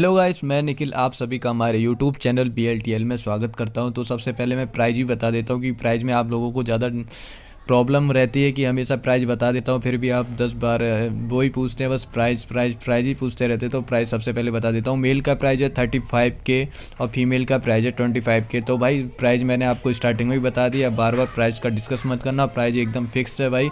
hello guys मैं निखिल आप सभी का हमारे यूट्यूब चैनल बी में स्वागत करता हूं तो सबसे पहले मैं प्राइज ही बता देता हूं कि प्राइज में आप लोगों को ज़्यादा प्रॉब्लम रहती है कि हमेशा प्राइस बता देता हूँ फिर भी आप दस बार वो ही पूछते हैं बस प्राइस प्राइस प्राइस ही पूछते रहते तो प्राइस सबसे पहले बता देता हूँ मेल का प्राइस है थर्टी फाइव के और फीमेल का प्राइस है ट्वेंटी फाइव के तो भाई प्राइस मैंने आपको स्टार्टिंग में भी बता दिया बार बार प्राइस का डिस्कस मत करना प्राइज़ एकदम फिक्स है भाई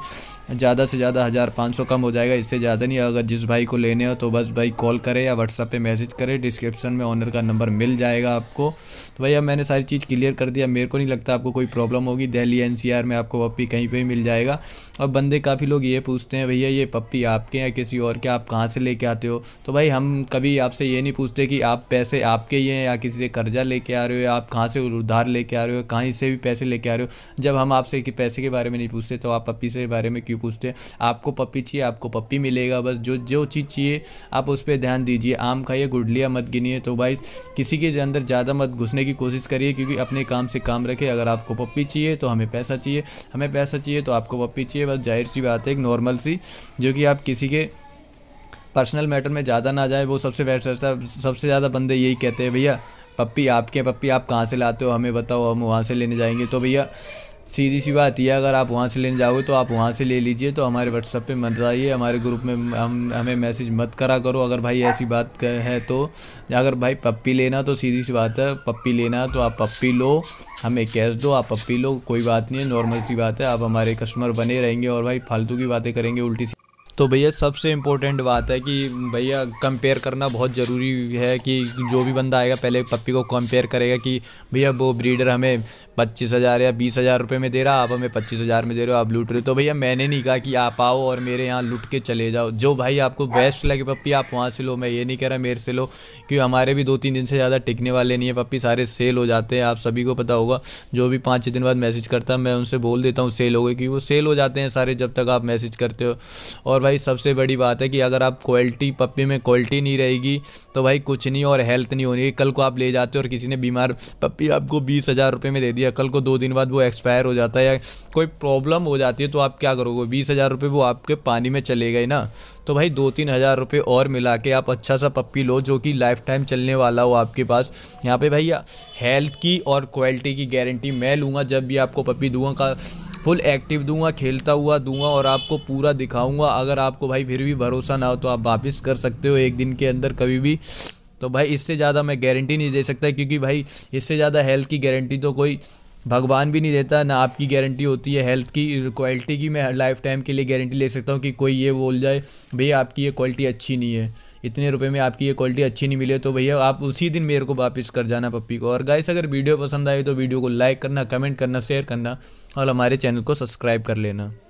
ज़्यादा से ज़्यादा हज़ार पाँच सौ कम हो जाएगा इससे ज़्यादा नहीं अगर जिस भाई को लेने हो तो बस भाई कॉल करें या व्हाट्सअप पर मैसेज करें डिस्क्रिप्शन में ऑनर का नंबर मिल जाएगा आपको तो भाई अब मैंने सारी चीज़ क्लियर कर दिया मेरे को नहीं लगता आपको कोई प्रॉब्लम होगी दिल्ली एन में आपको अब कहीं वहीं पे मिल जाएगा और बंदे काफ़ी लोग ये पूछते हैं भैया ये पप्पी आपके या किसी और के आप कहाँ से लेके आते हो तो भाई हम कभी आपसे ये नहीं पूछते कि आप पैसे आपके ही हैं या किसी से कर्जा लेके आ रहे हो या आप कहाँ से उधार लेके आ रहे हो कहीं से भी पैसे लेके आ रहे हो जब हम आपसे कि पैसे के बारे में नहीं पूछते तो आप पप्पी से बारे में क्यों पूछते हैं आपको पप्पी चाहिए आपको पप्पी मिलेगा बस जो जो चीज़ चाहिए आप उस पर ध्यान दीजिए आम खाइए गुडलिया मत गिनिए तो भाई किसी के अंदर ज़्यादा मत घुसने की कोशिश करिए क्योंकि अपने काम से काम रखें अगर आपको पप्पी चाहिए तो हमें पैसा चाहिए हमें पैसा पैसा चाहिए तो आपको पप्पी चाहिए बस जाहिर सी बात है एक नॉर्मल सी जो कि आप किसी के पर्सनल मैटर में ज़्यादा ना जाए वो सबसे बेस्ट रहता है सबसे ज़्यादा बंदे यही कहते हैं भैया पप्पी आपके पप्पी आप कहाँ से लाते हो हमें बताओ हम वहाँ से लेने जाएंगे तो भैया सीधी सी बात यह अगर आप वहाँ से लेने जाओगे तो आप वहाँ से ले लीजिए तो हमारे व्हाट्सअप पे मत आइए हमारे ग्रुप में हम हमें मैसेज मत करा करो अगर भाई ऐसी बात है तो अगर भाई पप्पी लेना तो सीधी सी बात है पप्पी लेना तो आप पप्पी लो हमें कैश दो आप पप्पी लो कोई बात नहीं है नॉर्मल सी बात है आप हमारे कस्टमर बने रहेंगे और भाई फालतू की बातें करेंगे उल्टी तो भैया सबसे इम्पोर्टेंट बात है कि भैया कंपेयर करना बहुत ज़रूरी है कि जो भी बंदा आएगा पहले पप्पी को कंपेयर करेगा कि भैया वो ब्रीडर हमें पच्चीस हज़ार या बीस हज़ार रुपये में दे रहा आप हमें पच्चीस हज़ार में दे रहे हो आप लूट रहे हो तो भैया मैंने नहीं कहा कि आप आओ और मेरे यहाँ लूट के चले जाओ जो भाई आपको बेस्ट लगे पप्पी आप वहाँ से लो मैं ये नहीं कह रहा मेरे से लो क्योंकि हमारे भी दो तीन दिन से ज़्यादा टिकने वाले नहीं है पप्पी सारे सेल हो जाते हैं आप सभी को पता होगा जो भी पाँच छः दिन बाद मैसेज करता है मैं उनसे बोल देता हूँ सेल हो गए क्योंकि वो सेल हो जाते हैं सारे जब तक आप मैसेज करते हो और भाई सबसे बड़ी बात है कि अगर आप क्वालिटी पप्पी में क्वालिटी नहीं रहेगी तो भाई कुछ नहीं और हेल्थ नहीं होनी कल को आप ले जाते हो और किसी ने बीमार पप्पी आपको बीस हज़ार रुपये में दे दिया कल को दो दिन बाद वो एक्सपायर हो जाता है या कोई प्रॉब्लम हो जाती है तो आप क्या करोगे बीस हज़ार रुपये वो आपके पानी में चले गए ना तो भाई दो तीन हज़ार रुपये और मिला के आप अच्छा सा पप्पी लो जो कि लाइफ टाइम चलने वाला हो आपके पास यहाँ पे भैया हेल्थ की और क्वालिटी की गारंटी मैं लूँगा जब भी आपको पप्पी दूँगा का फुल एक्टिव दूंगा खेलता हुआ दूंगा और आपको पूरा दिखाऊंगा अगर आपको भाई फिर भी भरोसा ना हो तो आप वापस कर सकते हो एक दिन के अंदर कभी भी तो भाई इससे ज़्यादा मैं गारंटी नहीं दे सकता क्योंकि भाई इससे ज़्यादा हेल्थ की गारंटी तो कोई भगवान भी नहीं देता ना आपकी गारंटी होती है हेल्थ की क्वालिटी की मैं लाइफ टाइम के लिए गारंटी ले सकता हूँ कि कोई ये बोल जाए भैया आपकी ये क्वालिटी अच्छी नहीं है इतने रुपये में आपकी ये क्वालिटी अच्छी नहीं मिले तो भैया आप उसी दिन मेरे को वापस कर जाना पप्पी को और गाइस अगर वीडियो पसंद आए तो वीडियो को लाइक करना कमेंट करना शेयर करना और हमारे चैनल को सब्सक्राइब कर लेना